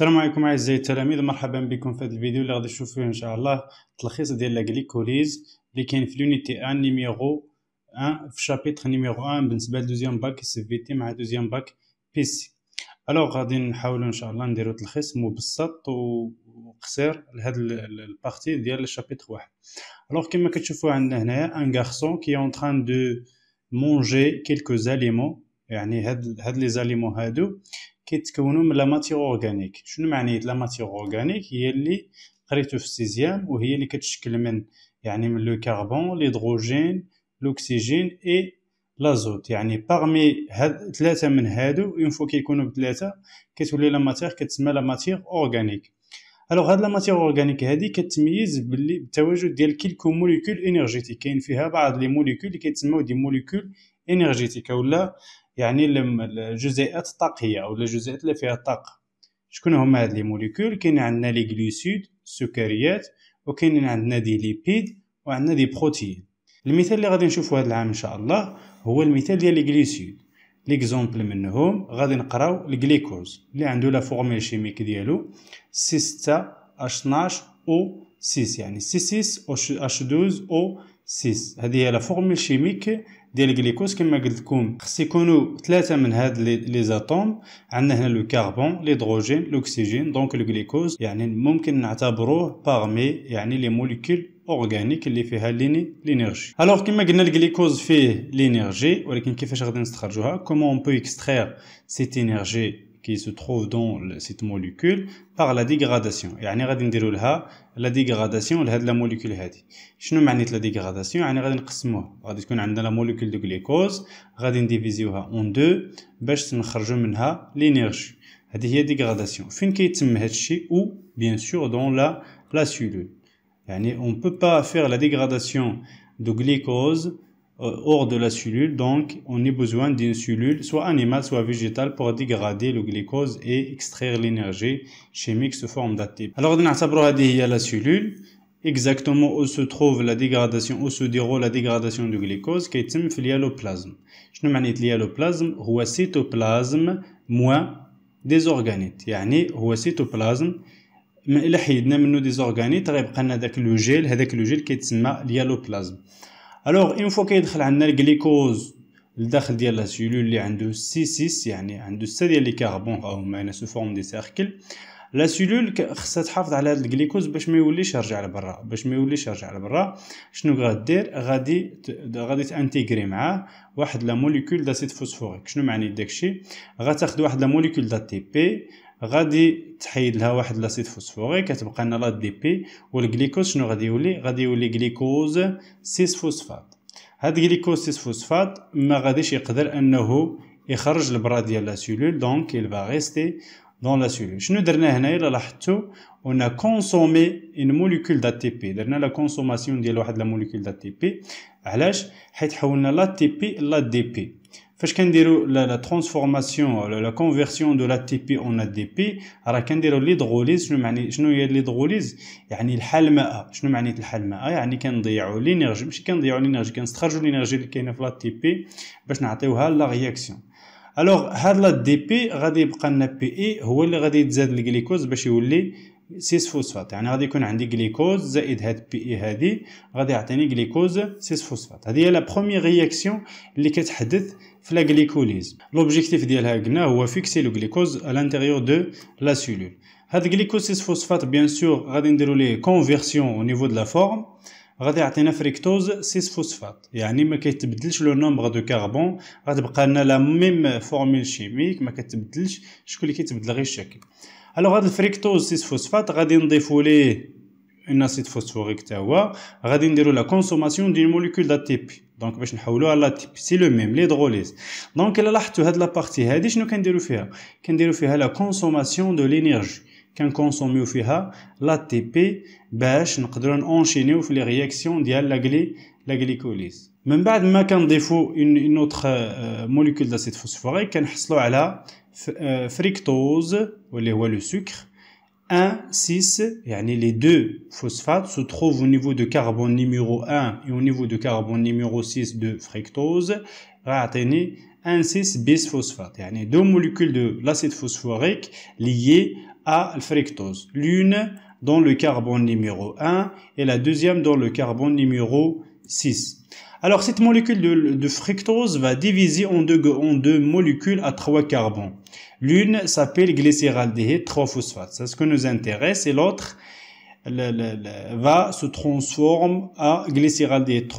السلام عليكم اعزائي التلاميذ مرحبا بكم في هذا الفيديو اللي غادي تشوفوا فيه ان شاء الله تلخيص ديال لا اللي كاين في لونيتي ان نيميرو 1 في شابيتر نيميرو 1 بالنسبه لدوزيام باك سي في تي مع دوزيام باك بي سي الوغ غادي نحاولوا ان شاء الله نديروا تلخيص مبسط وقصير لهاد البارتي ديال الشابيتر 1 الوغ كما كتشوفوا عندنا هنايا ان غارسون كي اون تران دو مونجي كيلكو زاليمون يعني هاد هاد لي زاليمون هادو كيتكونوا من لاماتيغ اورغانيك شنو لا لاماتيغ اورغانيك هي اللي قريتو في السيزيام وهي اللي كتشكل من يعني من لو كاربون ليدروجين لوكسيجين اي لازوت يعني باغمي هاد ثلاثه من هادو اون فوا كيكونوا بثلاثه كتولي لا ماتيغ كتسمى لا ماتيغ اورغانيك الوغ هاد لا ماتيغ اورغانيك هادي كتميز باللي بالتواجد ديال كيلكو موليكول انرجيتيك كاين فيها بعض لي موليكول اللي كيتسموا دي موليكول انرجيتيك ولا يعني الجزيئات الطاقيه او الجزيئات اللي فيها الطاقه شكون هما هاد لي موليكول كاين عندنا لي غليسيد السكريات وكاين عندنا دي ليبيد وعندنا دي بروتين المثال اللي غادي نشوفو هاد العام ان شاء الله هو المثال ديال لي غليسيد ليكزومبل منهم غادي نقراو الجليكوز اللي عنده لا فورميل شيميك ديالو سي 6 اش 12 او 6 يعني سي 6 اش 12 او 6 هذه هي لا فورميل شيميك ديال الجليكوز كما قلت لكم خص يكونوا ثلاثه من هاد لي زاتوم عندنا هنا لو لي ليدروجين لوكسجين دونك الجليكوز يعني ممكن نعتبروه باغمي يعني لي موليكول اورغانيك اللي فيها ليني لينيرجي الوغ كما قلنا الجليكوز فيه لينيرجي ولكن كيفاش غادي نستخرجوها كومون اون بو اكسترير سيت انرجي qui se trouve dans cette molécule par la dégradation. Et à dire de la dégradation de la molécule, je ne mentionne la dégradation. À l'intérieur de la molécule de glucose, on divise-la en deux. pour en choses sortent de la C'est la dégradation. C'est une question de chaleur ou bien sûr dans la cellule. On ne peut pas faire la dégradation de glucose. Euh, hors de la cellule. Donc, on a besoin d'une cellule, soit animale, soit végétale, pour dégrader le glucose et extraire l'énergie chimique sous forme d'ATP. Alors, on a la cellule. Exactement où se trouve la dégradation, où se déroule la dégradation du glucose, qui est l'hyaloplasme. Je ne manie l'hyaloplasme, le cytoplasme moins des organites. يعني هو cytoplasme il حيدنا il y gel, غيبقى لنا داك لو gel, هذاك لو جيل le l'hyaloplasme. الوغ اون فوا كيدخل عندنا الجليكوز لداخل ديال لا سيلول اللي عنده سي 6 يعني عنده 6 ديال لي كاربون او هما سو فورم دي سيركل لا سيلول خصها تحافظ على هاد الجليكوز باش ما يوليش يرجع لبرا باش ما يوليش يرجع لبرا شنو غادير غادي غادي تانتيغري معاه واحد لا موليكول داسيد فوسفوريك شنو معني داكشي غتاخد واحد لا موليكول دا تي بي غادي تحيد لها واحد لاسيد فوسفوري كتبقى لنا لا دي بي والجليكوز شنو غادي يولي غادي يولي جليكوز 6 فوسفات هاد جليكوز 6 فوسفات ما غاديش يقدر انه يخرج البرا ديال لا سيلول دونك يل va دون لا سيلول شنو درنا هنايا الا لاحظتوا كونسومي ان موليكول دات تي بي درنا لا كونسوماسيون ديال واحد لا موليكول بي علاش حيت حولنا لا تي بي لا دي بي فاش كنديرو لا ترانسفورماسيون لا كونفيرسيون دو لا تي بي اون ا دي بي راه كنديرو ليدغوليز شنو معني شنو هي ليدغوليز يعني الحال ماء شنو معنيت الحال ماء يعني كنضيعو لينيرجي ماشي كنضيعو لينيرجي كنستخرجو لينيرجي اللي كاينه في لا تي بي باش نعطيوها لا رياكسيون الوغ هاد لا دي بي غادي يبقى لنا بي اي e، هو اللي غادي يتزاد الجليكوز باش يولي سيس فوسفات يعني غادي يكون عندي جليكوز زائد هاد بي اي e هادي غادي يعطيني جليكوز سيس فوسفات هادي هي لا بروميير رياكسيون اللي كتحدث في لا غليكوليز لوبجيكتيف ديالها قلنا هو فيكسي لو غليكوز ا لانتيريور دو لا سيلول هاد الجليكوز سيس فوسفات بيان سور غادي نديرو ليه كونفيرسيون او نيفو دو لا فورم غادي يعطينا فريكتوز سيس فوسفات يعني ما كيتبدلش لو نومبر دو كاربون غتبقى لنا لا ميم فورمول شيميك ما كتبدلش شكون اللي كيتبدل غير الشكل الوغ هاد الفريكتوز سيس فوسفات غادي نضيفو ليه اسيد فوسفوريك تا هو غادي نديرو لا كونسوماسيون دي موليكول دا تي بي دونك باش نحولوها لا تي بي سي لو ميم لي دغوليز دونك الا لاحظتو هاد لابارتي هادي شنو كنديرو فيها كنديرو فيها لا كونسوماسيون دو لينيرجي consommer l'ATP لا بي enchaîner les réactions de la glycolyse. ديال لاغلي لاغليكوليز y بعد ما une autre euh, molécule d'acide داسيد فوسفوريك كنحصلوا على frictose واللي هو le sucre, 1 6 les deux phosphates se trouvent au niveau de carbone numéro 1 et au niveau de carbone numéro 6 de fructose 1 6 bisphosphate يعني deux molécules de l'acide phosphorique liées à fructose. L'une dans le carbone numéro 1 et la deuxième dans le carbone numéro 6. Alors cette molécule de, fructose va diviser en deux, en deux molécules à trois carbone L'une s'appelle glycéraldéhyde 3-phosphate, c'est ce que nous intéresse, et l'autre va se transforme à glycéraldéhyde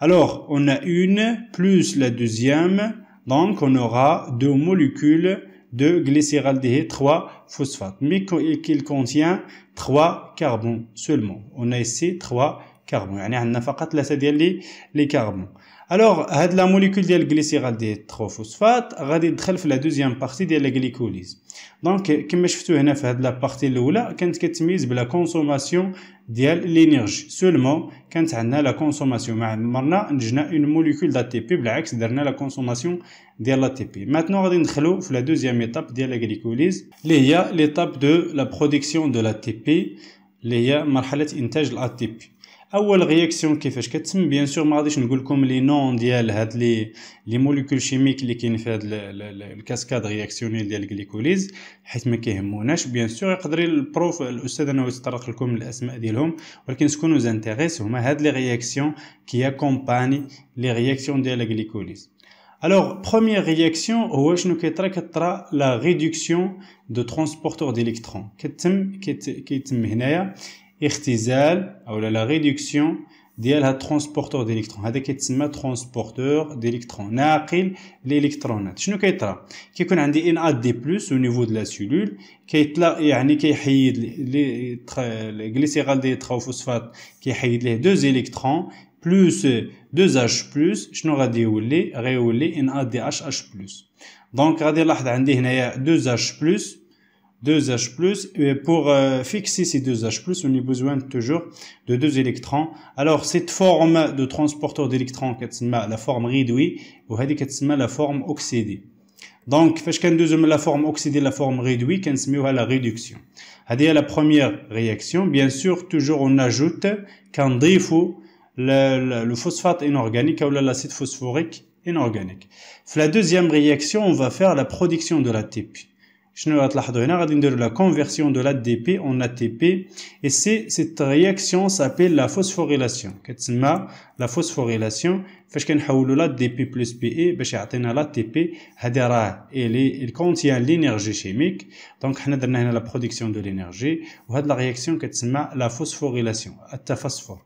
Alors on a une plus la deuxième, donc on aura deux molécules 2 glycéraldéhyde, 3 phosphate, mais qu'il contient 3 carbones seulement. On a ici 3 كاربون يعني عندنا فقط ثلاثه ديال لي لي كاربون الوغ هاد لا موليكول ديال الجليسيرال ديال التروفوسفات غادي تدخل في لا دوزيام بارتي ديال الجليكوليز دونك كما شفتو هنا في هاد لا بارتي الاولى كانت كتميز بلا كونسوماسيون ديال لينيرجي سولمون كانت عندنا لا كونسوماسيون ما عمرنا نجنا اون موليكول دات تي بي بالعكس درنا لا كونسوماسيون ديال لا تي بي ماتنو غادي ندخلو في لا دوزيام ايتاب ديال الجليكوليز اللي هي ليتاب دو لا برودكسيون دو لا تي بي اللي هي مرحله انتاج الاتي بي اول رياكسيون كيفاش كتم بيان سور ما غاديش نقول لكم لي نون ديال هاد لي لي موليكول شيميك اللي كاين في هاد الكاسكاد رياكسيونيل ديال الجليكوليز حيت ما كيهموناش بيان سور يقدر البروف الاستاذ انه يتطرق لكم الاسماء ديالهم ولكن سكونو زانتيغيس هما هاد لي رياكسيون كي اكومباني لي رياكسيون ديال الجليكوليز Alors, première réaction, la réduction de كيتم d'électrons. اختزال او لا ريدكسيون ديال هاد ترونسبورتور ديليكترون هذا كيتسمى ترونسبورتور ديليكترون ناقل الالكترونات شنو كيطرا كيكون عندي ان ا دي بلس او نيفو دو لا سيلول كيطلع يعني كيحيد لي الجليسيرال دي تروفوسفات كيحيد ليه دو الكترون بلس 2 اش بلس شنو غادي يولي غيولي ان ا دي اش اش بلس دونك غادي نلاحظ عندي هنايا 2 اش بلس 2H+, et pour euh, fixer ces 2H+, on a besoin toujours de deux électrons. Alors, cette forme de transporteur d'électrons, la forme réduite, ou la forme oxydée. Donc, la forme oxydée, la forme réduite, on à la réduction. C'est la première réaction. Bien sûr, toujours on ajoute qu'en défaut, le, phosphate inorganique ou l'acide phosphorique inorganique. la deuxième réaction, on va faire la production de la type la conversion de l'ADP en ATP et c'est cette réaction s'appelle la phosphorylation كتسمى la phosphorylation فاش كنحولو l'ADP plus PE باش يعطينا l'ATP et il contient l'énergie chimique donc il y a la production de l'énergie وهاد la réaction كتسمى la phosphorylation phosphore.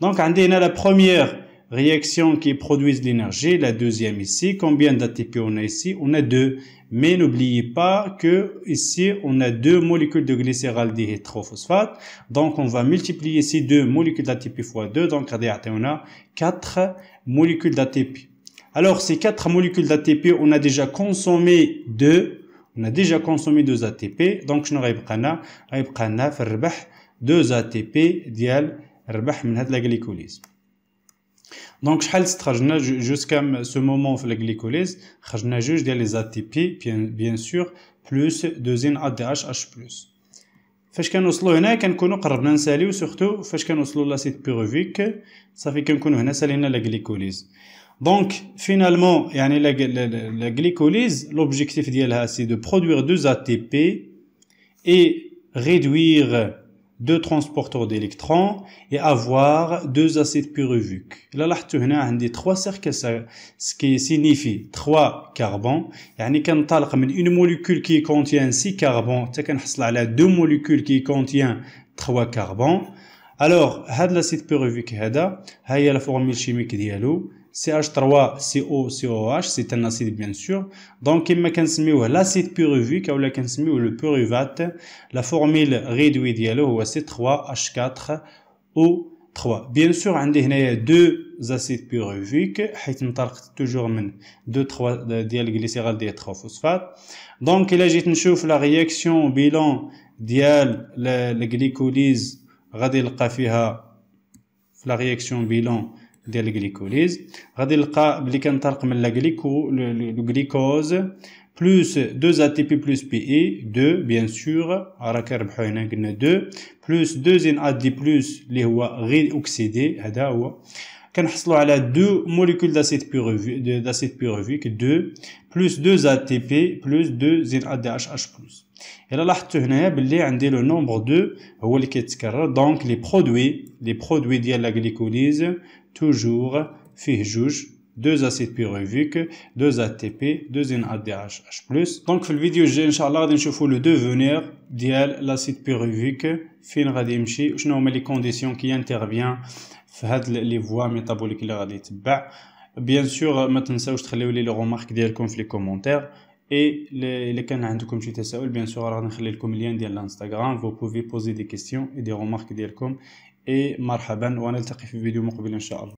donc عندي a la première réaction qui produisent l'énergie, la deuxième ici, combien d'ATP on a ici On a deux. Mais n'oubliez pas que ici, on a deux molécules de glycérol dihydrophosphate. Donc, on va multiplier ces deux molécules d'ATP fois 2. Donc, regardez, on a quatre molécules d'ATP. Alors, ces quatre molécules d'ATP, on a déjà consommé deux. On a déjà consommé deux ATP. Donc, je n'aurai pas 2 ATP dial. ربح de la glycolyse. Donc, jusqu'à ce moment dans la glycolyse, nous avons jugé les ATP, bien sûr, plus 2N ADHH. Nous avons dit que nous avons un surtout, nous avons un problème l'acide pyruvique, ça fait que nous avons la glycolyse. Donc, finalement, la glycolyse, l'objectif de la glycolyse est de produire 2 ATP et réduire deux transporteurs d'électrons et avoir deux acides pyruviques. Là, là, tu as des trois cercles, ce qui signifie trois carbons. يعني on من une molécule qui contient six carbons, tu كنحصل على deux molécules qui contiennent trois carbons. Alors, cet l'acide pyruvique هذا هي la formule chimique ديالو CH3COCOH, c'est un acide bien sûr. Donc, il on l'appelle l'acide pyruvique, ou le pyruvate. La formule réduite est c 3H4O3. Bien sûr, il y a deux acides pyruviques, il y a toujours deux, trois, glycérales d'yal, 3 Donc, il a une la réaction bilan le la glycolyse, radil, kafiha, la réaction bilan, E، de la glycolyse plus 2 ATP plus 2 bien sûr on 2 plus 2 ZnAD plus qui est réoxydé c'est ça on a 2 molécules d'acide pyruvique 2 plus 2 ATP plus 2 ZnAD plus et on voit ici qu'il le nombre de donc les produits les produits de la glycolyse toujours juge deux acides pyruviques, deux ATP, deux NADHH+. Donc, dans cette vidéo, je vais de voir le devenir de l'acide pyruvique, fin de la les conditions qui interviennent dans les voies métaboliques qui vont bah, Bien sûr, maintenant, vous pouvez laisser les remarques dans les commentaires. Et les vous avez hein, comme j'étais bien sûr, alors on a le lien de l'Instagram. Vous pouvez poser des questions et des remarques les commentaires. اي مرحبا ونلتقي في فيديو مقبل ان شاء الله